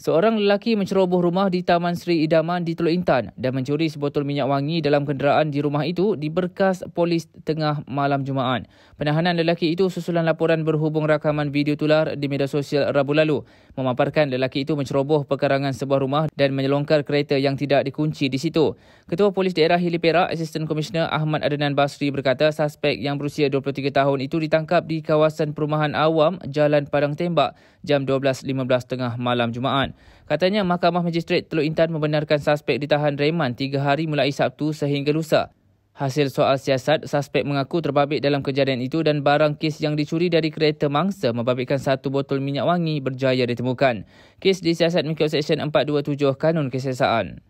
Seorang lelaki menceroboh rumah di Taman Sri Idaman di Teluk Intan dan mencuri sebotol minyak wangi dalam kenderaan di rumah itu di berkas polis tengah malam Jumaat. Penahanan lelaki itu susulan laporan berhubung rakaman video tular di media sosial Rabu lalu memaparkan lelaki itu menceroboh pekarangan sebuah rumah dan menyelongkar kereta yang tidak dikunci di situ. Ketua Polis Daerah Hili Perak, Assistant Commissioner Ahmad Adnan Basri berkata suspek yang berusia 23 tahun itu ditangkap di kawasan perumahan awam Jalan Padang Tembak jam 12.15 tengah malam Jumaat. Katanya Mahkamah Magistrate Teluk Intan membenarkan suspek ditahan reman 3 hari mulai Sabtu sehingga lusa. Hasil soal siasat, suspek mengaku terbabit dalam kejadian itu dan barang kes yang dicuri dari kereta mangsa membabitkan satu botol minyak wangi berjaya ditemukan. Kes disiasat mengikut Seksyen 427 Kanun Kesesaan.